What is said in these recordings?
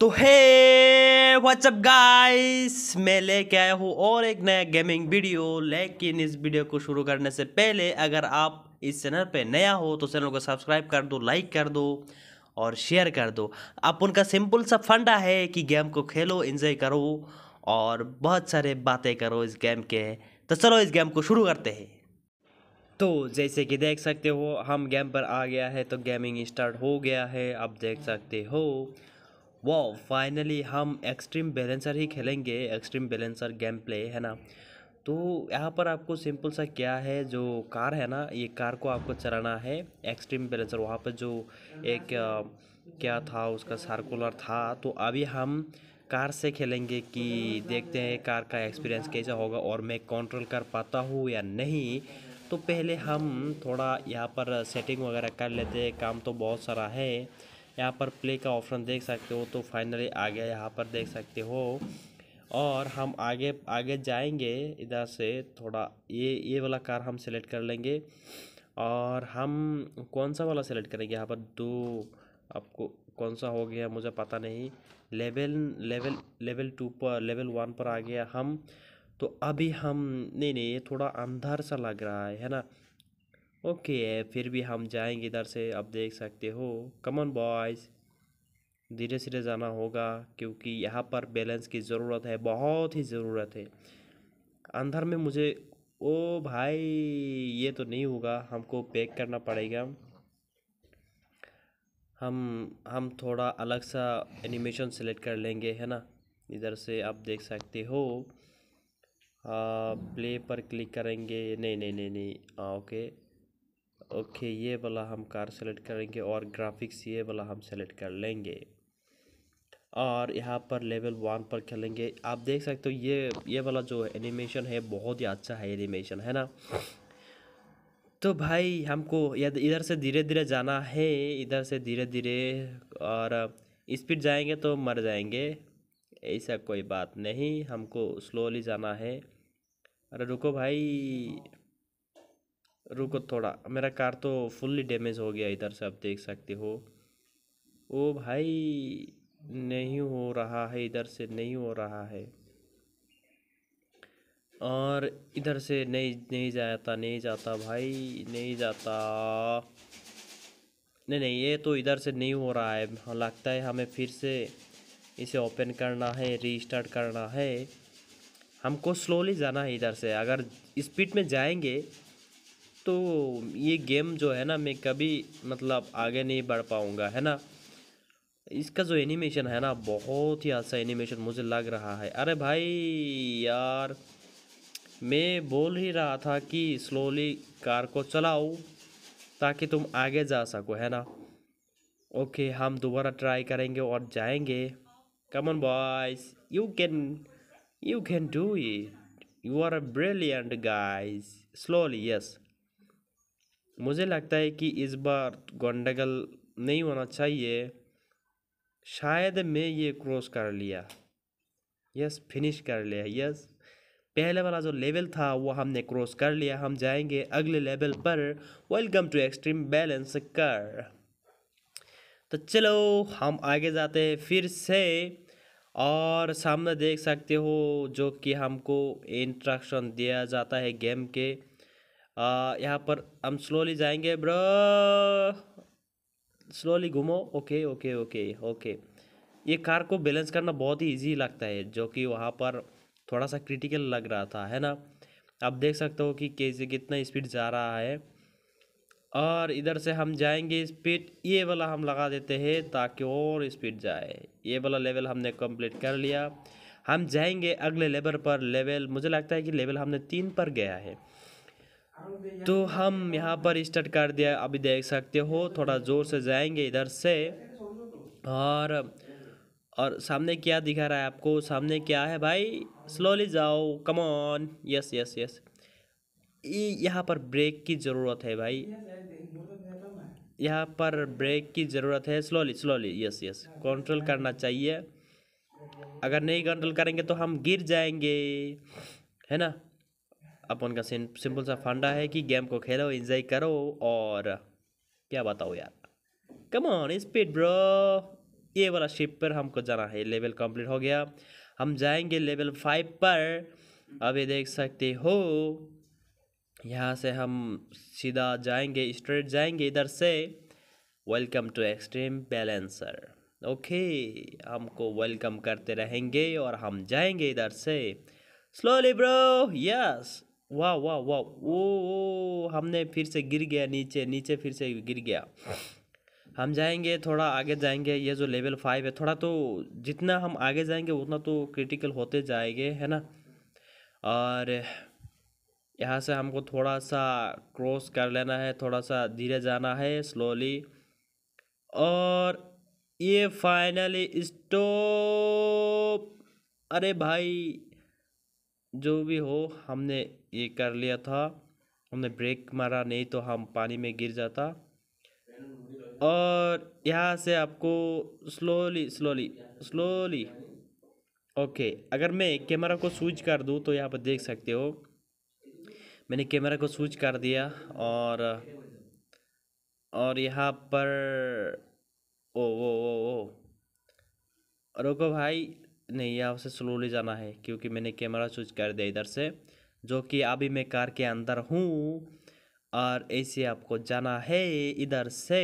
तो हे WhatsApp guys मैं लेके आया हूँ और एक नया गेमिंग वीडियो लेकिन इस वीडियो को शुरू करने से पहले अगर आप इस चैनल पे नया हो तो चैनल को सब्सक्राइब कर दो लाइक कर दो और शेयर कर दो आप उनका सिंपल सा फंडा है कि गेम को खेलो इन्जॉय करो और बहुत सारे बातें करो इस गेम के तो चलो इस गेम को शुरू करते हैं तो जैसे कि देख सकते हो हम गेम पर आ गया है तो गेमिंग स्टार्ट हो गया है आप देख सकते हो वो फाइनली हम एक्सट्रीम बैलेंसर ही खेलेंगे एक्सट्रीम बैलेंसर गेम प्ले है ना तो यहाँ पर आपको सिंपल सा क्या है जो कार है ना ये कार को आपको चलाना है एक्सट्रीम बैलेंसर वहाँ पर जो एक क्या था उसका सर्कुलर था तो अभी हम कार से खेलेंगे कि देखते हैं कार का एक्सपीरियंस कैसा होगा और मैं कंट्रोल कर पाता हूँ या नहीं तो पहले हम थोड़ा यहाँ पर सेटिंग वगैरह कर लेते हैं काम तो बहुत सारा है यहाँ पर प्ले का ऑप्शन देख सकते हो तो फाइनली आ गया यहाँ पर देख सकते हो और हम आगे आगे जाएंगे इधर से थोड़ा ये ये वाला कार हम सेलेक्ट कर लेंगे और हम कौन सा वाला सेलेक्ट करेंगे यहाँ पर दो आपको कौन सा हो गया मुझे पता नहीं लेवल लेवल लेवल टू पर लेवल वन पर आ गया हम तो अभी हम नहीं नहीं ये थोड़ा अंधार सा लग रहा है है ना ओके फिर भी हम जाएंगे इधर से आप देख सकते हो कमन बॉयज़ धीरे धीरे जाना होगा क्योंकि यहाँ पर बैलेंस की ज़रूरत है बहुत ही ज़रूरत है अंदर में मुझे ओ भाई ये तो नहीं होगा हमको पैक करना पड़ेगा हम हम थोड़ा अलग सा एनिमेशन सेलेक्ट कर लेंगे है ना इधर से आप देख सकते हो आ, प्ले पर क्लिक करेंगे नहीं नहीं नहीं नहीं आ, ओके ओके ये वाला हम कार सेलेक्ट करेंगे और ग्राफिक्स ये वाला हम सेलेक्ट कर लेंगे और यहाँ पर लेवल वन पर खेलेंगे आप देख सकते हो ये ये वाला जो एनिमेशन है बहुत ही अच्छा है एनिमेशन है ना तो भाई हमको इधर से धीरे धीरे जाना है इधर से धीरे धीरे और स्पीड जाएंगे तो मर जाएंगे ऐसा कोई बात नहीं हमको स्लोली जाना है अरे रुको भाई रुको थोड़ा मेरा कार तो फुल्ली डैमेज हो गया इधर से आप देख सकते हो ओ भाई नहीं हो रहा है इधर से नहीं हो रहा है और इधर से नहीं नहीं जाता नहीं जाता भाई नहीं जाता नहीं नहीं ये तो इधर से नहीं हो रहा है हाँ, लगता है हमें फिर से इसे ओपन करना है रीस्टार्ट करना है हमको स्लोली जाना है इधर से अगर स्पीड में जाएंगे तो ये गेम जो है ना मैं कभी मतलब आगे नहीं बढ़ पाऊँगा है ना इसका जो एनिमेशन है ना बहुत ही अच्छा एनिमेशन मुझे लग रहा है अरे भाई यार मैं बोल ही रहा था कि स्लोली कार को चलाओ ताकि तुम आगे जा सको है ना ओके हम दोबारा ट्राई करेंगे और जाएंगे come on boys you can you can do it you are a brilliant guys slowly yes मुझे लगता है कि इस बार गंडगल नहीं होना चाहिए शायद मैं ये क्रॉस कर लिया यस फिनिश कर लिया यस पहले वाला जो लेवल था वो हमने क्रॉस कर लिया हम जाएंगे अगले लेवल पर वेलकम टू एक्सट्रीम बैलेंस कर तो चलो हम आगे जाते हैं फिर से और सामने देख सकते हो जो कि हमको इंट्रक्शन दिया जाता है गेम के यहाँ पर हम स्लोली जाएंगे ब्र स्लोली घूमो ओके ओके ओके ओके ये कार को बैलेंस करना बहुत ही इजी लगता है जो कि वहाँ पर थोड़ा सा क्रिटिकल लग रहा था है ना आप देख सकते हो कि कैसे कितना स्पीड जा रहा है और इधर से हम जाएंगे स्पीड ये वाला हम लगा देते हैं ताकि और स्पीड जाए ये वाला लेवल हमने कंप्लीट कर लिया हम जाएंगे अगले लेवल पर लेवल मुझे लगता है कि लेवल हमने तीन पर गया है तो हम यहाँ पर स्टार्ट कर दिया अभी देख सकते हो थोड़ा ज़ोर से जाएंगे इधर से और और सामने क्या दिखा रहा है आपको सामने क्या है भाई स्लोली जाओ come on yes yes yes यहाँ पर ब्रेक की ज़रूरत है भाई यहाँ पर ब्रेक की ज़रूरत है slowly slowly yes yes control करना चाहिए अगर नहीं कंट्रोल करेंगे तो हम गिर जाएंगे है ना अपन का सिंपल सा फंडा है कि गेम को खेलो एंजॉय करो और क्या बताओ यार कम ऑन स्पीड ब्रो ये वाला शिप पर हमको जाना है लेवल कंप्लीट हो गया हम जाएंगे लेवल फाइव पर अभी देख सकते हो यहाँ से हम सीधा जाएंगे स्ट्रेट जाएंगे इधर से welcome to extreme balancer okay हमको वेलकम करते रहेंगे और हम जाएंगे इधर से स्लोली ब्रो यस वाह वाह वाह ओ हमने फिर से गिर गया नीचे नीचे फिर से गिर गया हम जाएंगे थोड़ा आगे जाएंगे ये जो लेवल फाइव है थोड़ा तो जितना हम आगे जाएंगे उतना तो क्रिटिकल होते जाएंगे है ना और यहाँ से हमको थोड़ा सा क्रॉस कर लेना है थोड़ा सा धीरे जाना है स्लोली और ये फाइनली स्टॉप अरे भाई जो भी हो हमने ये कर लिया था हमने ब्रेक मारा नहीं तो हम पानी में गिर जाता और यहाँ से आपको स्लोली स्लोली स्लोली ओके अगर मैं कैमरा को स्विच कर दूँ तो यहाँ पर देख सकते हो मैंने कैमरा को स्विच कर दिया और और यहाँ पर ओ ओ ओ ओ रोको भाई नहीं यहाँ से स्लोली जाना है क्योंकि मैंने कैमरा स्विच कर दिया इधर से जो कि अभी मैं कार के अंदर हूँ और ऐसे आपको जाना है इधर से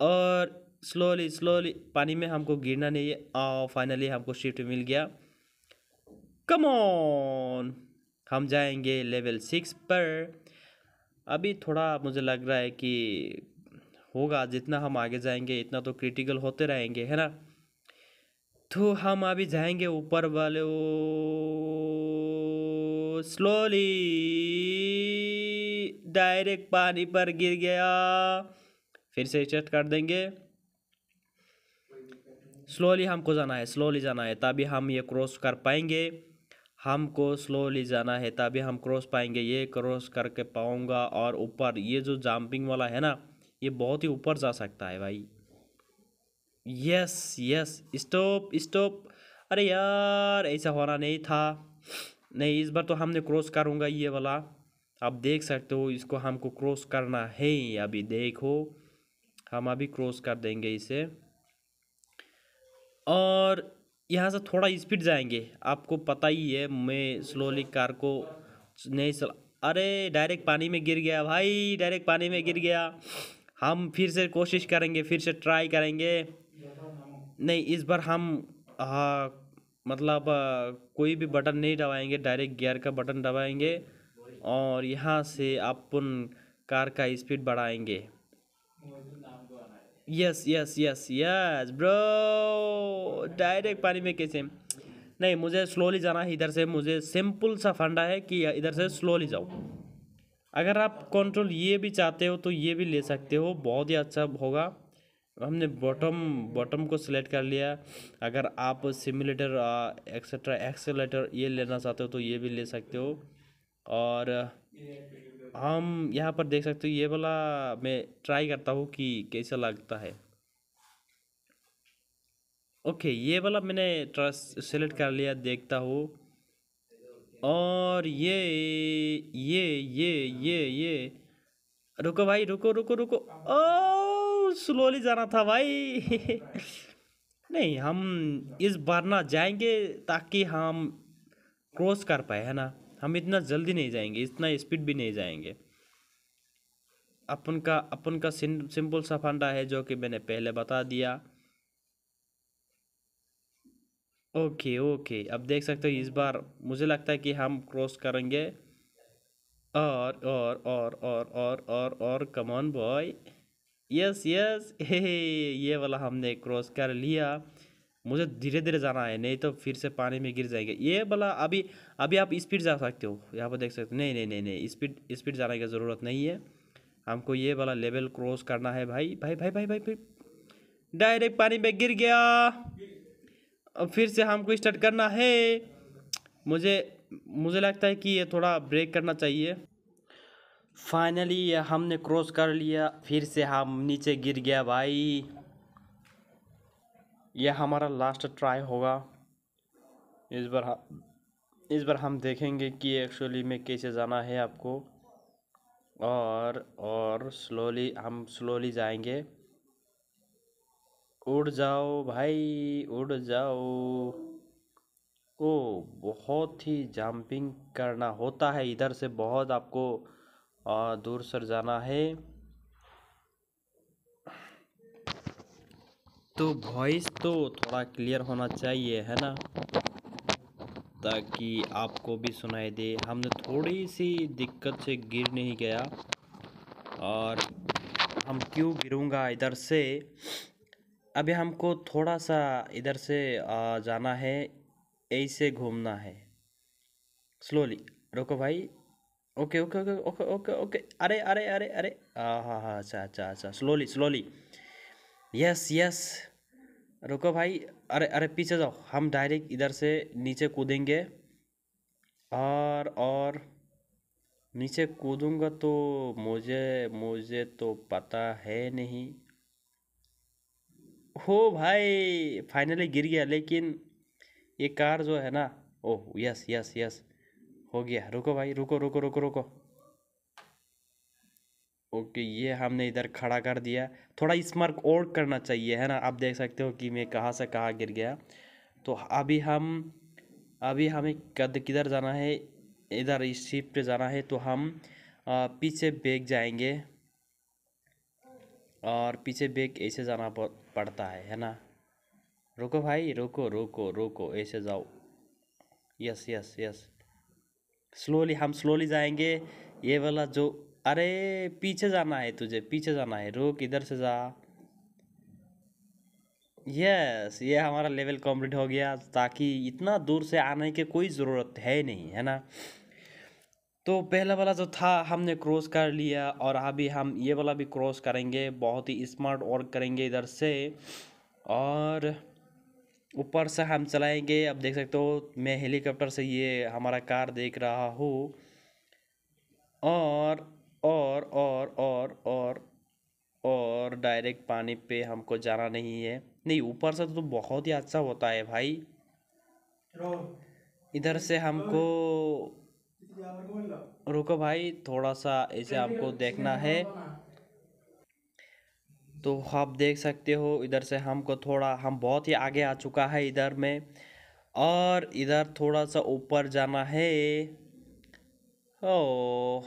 और स्लोली स्लोली पानी में हमको गिरना नहीं है और फाइनली हमको शिफ्ट मिल गया कम ऑन हम जाएंगे लेवल सिक्स पर अभी थोड़ा मुझे लग रहा है कि होगा जितना हम आगे जाएंगे इतना तो क्रिटिकल होते रहेंगे है ना तो हम अभी जाएंगे ऊपर वाले ओ स्लोली डायरेक्ट पानी पर गिर गया फिर से चेस्ट कर देंगे स्लोली हमको जाना है स्लोली जाना है तभी हम ये क्रॉस कर पाएंगे हमको स्लोली जाना है तभी हम क्रॉस पाएंगे ये क्रॉस करके पाऊँगा और ऊपर ये जो जंपिंग वाला है ना ये बहुत ही ऊपर जा सकता है भाई यस यस स्टॉप स्टॉप अरे यार ऐसा होना नहीं था नहीं इस बार तो हमने क्रॉस करूँगा ये वाला आप देख सकते हो इसको हमको क्रॉस करना है अभी देखो हम अभी क्रॉस कर देंगे इसे और यहाँ से थोड़ा स्पीड जाएंगे आपको पता ही है मैं स्लोली कार को नहीं चला अरे डायरेक्ट पानी में गिर गया भाई डायरेक्ट पानी में गिर गया हम फिर से कोशिश करेंगे फिर से ट्राई करेंगे नहीं इस बार हम आ, मतलब आ, कोई भी बटन नहीं दबाएंगे डायरेक्ट गियर का बटन दबाएंगे और यहाँ से अपन कार का स्पीड बढ़ाएंगे yes yes yes yes bro direct पानी में कैसे नहीं मुझे स्लोली जाना है इधर से मुझे सिंपल सा फंडा है कि इधर से स्लोली जाओ अगर आप कंट्रोल ये भी चाहते हो तो ये भी ले सकते हो बहुत ही अच्छा होगा हमने बॉटम बॉटम को सिलेक्ट कर लिया अगर आप सिमुलेटर एक्सेट्रा एक्सेलेटर ये लेना चाहते हो तो ये भी ले सकते हो और हम यहाँ पर देख सकते हो ये वाला मैं ट्राई करता हूँ कि कैसा लगता है ओके ये वाला मैंने सेलेक्ट कर लिया देखता हूँ और ये ये ये ये ये रुको भाई रुको रुको रुको ओ स्लोली जाना था भाई नहीं हम इस बार ना जाएंगे ताकि हम क्रॉस कर पाए है ना हम इतना जल्दी नहीं जाएंगे इतना स्पीड भी नहीं जाएंगे अपन का अपन का सिंपल सा फंडा है जो कि मैंने पहले बता दिया ओके ओके अब देख सकते हो इस बार मुझे लगता है कि हम क्रॉस करेंगे और और और और और और और come on boy yes yes hey ये वाला हमने क्रॉस कर लिया मुझे धीरे धीरे जाना है नहीं तो फिर से पानी में गिर जाएंगे ये वाला अभी अभी आप स्पीड जा सकते हो यहाँ पर देख सकते हो नहीं नहीं नहीं नहीं स्पीड स्पीड जाने की ज़रूरत नहीं है हमको ये वाला लेवल क्रॉस करना है भाई भाई भाई भाई भाई भाई डायरेक्ट पानी में गिर गया अब फिर से हमको स्टार्ट करना है मुझे मुझे लगता है कि ये थोड़ा ब्रेक करना चाहिए फाइनली हमने क्रॉस कर लिया फिर से हम नीचे गिर गया भाई यह हमारा लास्ट ट्राई होगा इस बार हम इस बार हम देखेंगे कि एक्चुअली में कैसे जाना है आपको और और स्लोली हम स्लोली जाएंगे उड़ जाओ भाई उड़ जाओ ओ बहुत ही जंपिंग करना होता है इधर से बहुत आपको और दूर सर जाना है तो वॉइस तो थोड़ा क्लियर होना चाहिए है ना ताकि आपको भी सुनाई दे हमने थोड़ी सी दिक्कत से गिर नहीं गया और हम क्यों गिरूंगा इधर से अभी हमको थोड़ा सा इधर से जाना है ऐसे घूमना है स्लोली रुको भाई okay okay okay okay okay okay अरे अरे अरे अरे हाँ हाँ अच्छा अच्छा अच्छा स्लोली स्लोली यस यस रुको भाई अरे अरे पीछे जाओ हम डायरेक्ट इधर से नीचे कूदेंगे और और नीचे कूदूंगा तो मुझे मुझे तो पता है नहीं हो भाई फाइनली गिर गया लेकिन ये कार जो है ना ओह यस यस यस हो गया रुको भाई रुको रुको रुको रुको ओके ये हमने इधर खड़ा कर दिया थोड़ा स्मार्क और करना चाहिए है ना आप देख सकते हो कि मैं कहाँ से कहाँ गिर गया तो अभी हम अभी हमें कद किधर जाना है इधर इस शिप पे जाना है तो हम आ, पीछे बैग जाएंगे और पीछे बैग ऐसे जाना पड़ता है है ना रुको भाई रुको रुको रुको ऐसे जाओ यस यस यस स्लोली हम स्लोली जाएंगे ये वाला जो अरे पीछे जाना है तुझे पीछे जाना है रुक इधर से जा यस ये हमारा लेवल कंप्लीट हो गया ताकि इतना दूर से आने की कोई ज़रूरत है नहीं है ना तो पहला वाला जो था हमने क्रॉस कर लिया और अभी हम ये वाला भी क्रॉस करेंगे बहुत ही स्मार्ट वर्क करेंगे इधर से और ऊपर से हम चलाएंगे अब देख सकते हो मैं हेलीकॉप्टर से ये हमारा कार देख रहा हूँ और और और और और और डायरेक्ट पानी पे हमको जाना नहीं है नहीं ऊपर से तो, तो बहुत ही अच्छा होता है भाई इधर से हमको रुको भाई थोड़ा सा इसे आपको देखना है तो आप देख सकते हो इधर से हमको थोड़ा हम बहुत ही आगे आ चुका है इधर में और इधर थोड़ा सा ऊपर जाना है ओ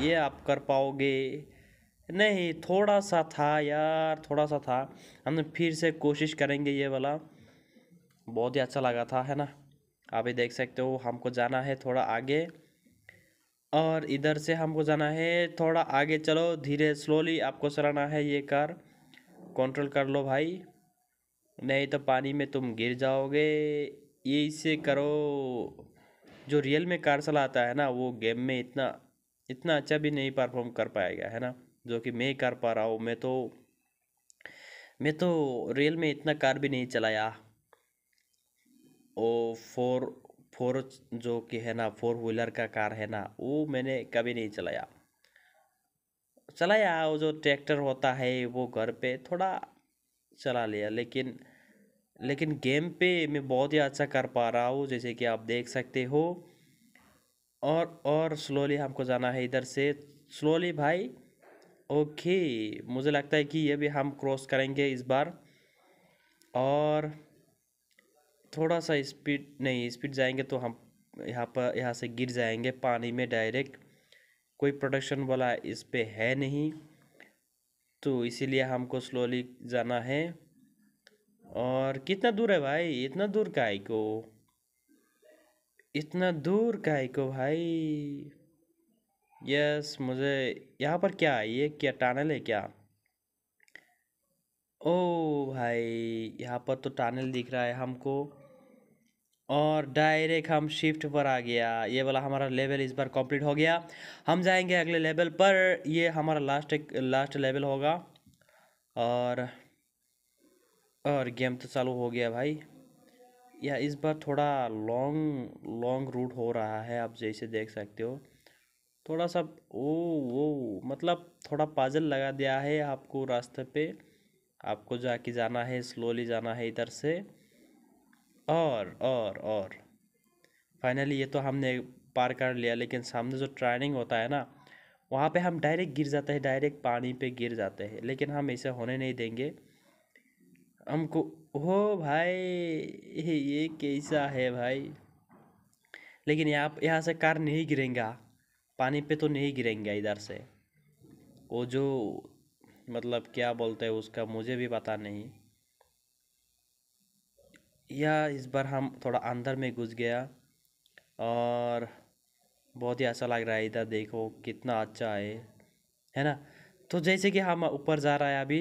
ये आप कर पाओगे नहीं थोड़ा सा था यार थोड़ा सा था हम फिर से कोशिश करेंगे ये वाला बहुत ही अच्छा लगा था है ना आप देख सकते हो हमको जाना है थोड़ा आगे और इधर से हमको जाना है थोड़ा आगे चलो धीरे स्लोली आपको चलाना है ये कार कंट्रोल कर लो भाई नहीं तो पानी में तुम गिर जाओगे ये इससे करो जो रियल में कार चलाता है ना वो गेम में इतना इतना अच्छा भी नहीं परफॉर्म कर पाएगा है ना जो कि मैं कर पा रहा हूँ मैं तो मैं तो रियल में इतना कार भी नहीं चलाया ओ फोर फोर जो कि है ना फोर व्हीलर का कार है ना वो मैंने कभी नहीं चलाया चलाया वो जो ट्रैक्टर होता है वो घर पे थोड़ा चला लिया लेकिन लेकिन गेम पे मैं बहुत ही अच्छा कर पा रहा हूँ जैसे कि आप देख सकते हो और और स्लोली हमको जाना है इधर से स्लोली भाई ओके मुझे लगता है कि ये भी हम क्रॉस करेंगे इस बार और थोड़ा सा स्पीड नहीं स्पीड जाएंगे तो हम यहाँ पर यहाँ से गिर जाएंगे पानी में डायरेक्ट कोई प्रोटेक्शन वाला इस पर है नहीं तो इसीलिए हमको स्लोली जाना है और कितना दूर है भाई इतना दूर है को इतना दूर है को भाई यस मुझे यहाँ पर क्या है ये क्या टनल है क्या ओ भाई यहाँ पर तो टनल दिख रहा है हमको और डायरेक्ट हम शिफ्ट पर आ गया ये वाला हमारा लेवल इस बार कंप्लीट हो गया हम जाएंगे अगले लेवल पर ये हमारा लास्ट एक लास्ट लेवल होगा और और गेम तो चालू हो गया भाई या इस बार थोड़ा लॉन्ग लॉन्ग रूट हो रहा है आप जैसे देख सकते हो थोड़ा सा ओ वो मतलब थोड़ा पाजल लगा दिया है आपको रास्ते पे आपको जाके जाना है स्लोली जाना है इधर से और और और फाइनली ये तो हमने पार कर लिया लेकिन सामने जो ट्रेनिंग होता है ना वहाँ पे हम डायरेक्ट गिर जाते हैं डायरेक्ट पानी पे गिर जाते हैं लेकिन हम ऐसे होने नहीं देंगे हमको हो भाई ये कैसा है भाई लेकिन यहाँ यहाँ से कार नहीं गिरेगा पानी पे तो नहीं गिरेंगे इधर से वो जो मतलब क्या बोलते हैं उसका मुझे भी पता नहीं या इस बार हम थोड़ा अंदर में घुस गया और बहुत ही अच्छा लग रहा है इधर देखो कितना अच्छा है है ना तो जैसे कि हम ऊपर जा रहा है अभी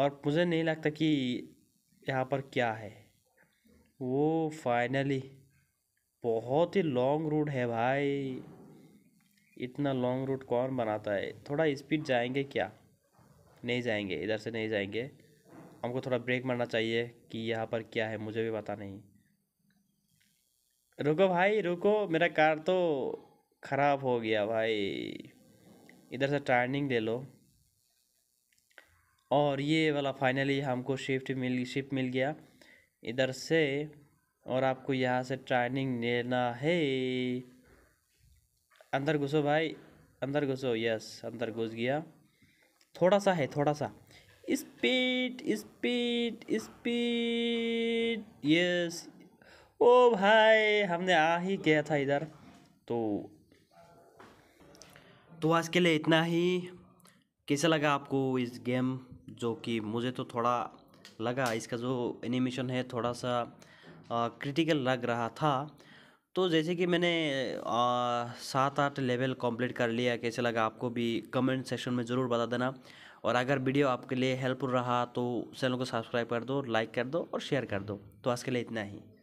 और मुझे नहीं लगता कि यहाँ पर क्या है वो फाइनली बहुत ही लॉन्ग रूट है भाई इतना लॉन्ग रूट कौन बनाता है थोड़ा स्पीड जाएंगे क्या नहीं जाएंगे इधर से नहीं जाएंगे हमको थोड़ा ब्रेक मारना चाहिए कि यहाँ पर क्या है मुझे भी पता नहीं रुको भाई रुको मेरा कार तो ख़राब हो गया भाई इधर से टर्निंग ले लो और ये वाला फाइनली हमको शिफ्ट मिल शिफ्ट मिल गया इधर से और आपको यहाँ से टर्निंग लेना है अंदर घुसो भाई अंदर घुसो यस अंदर घुस गया थोड़ा सा है थोड़ा सा स्पीड स्पीड स्पीड यस ओ भाई हमने आ ही गया था इधर तो तो आज के लिए इतना ही कैसा लगा आपको इस गेम जो कि मुझे तो थोड़ा लगा इसका जो एनिमेशन है थोड़ा सा क्रिटिकल लग रहा था तो जैसे कि मैंने सात आठ लेवल कंप्लीट कर लिया कैसे लगा आपको भी कमेंट सेक्शन में ज़रूर बता देना और अगर वीडियो आपके लिए हेल्पफुल रहा तो चैनल को सब्सक्राइब कर दो लाइक कर दो और शेयर कर दो तो आज के लिए इतना ही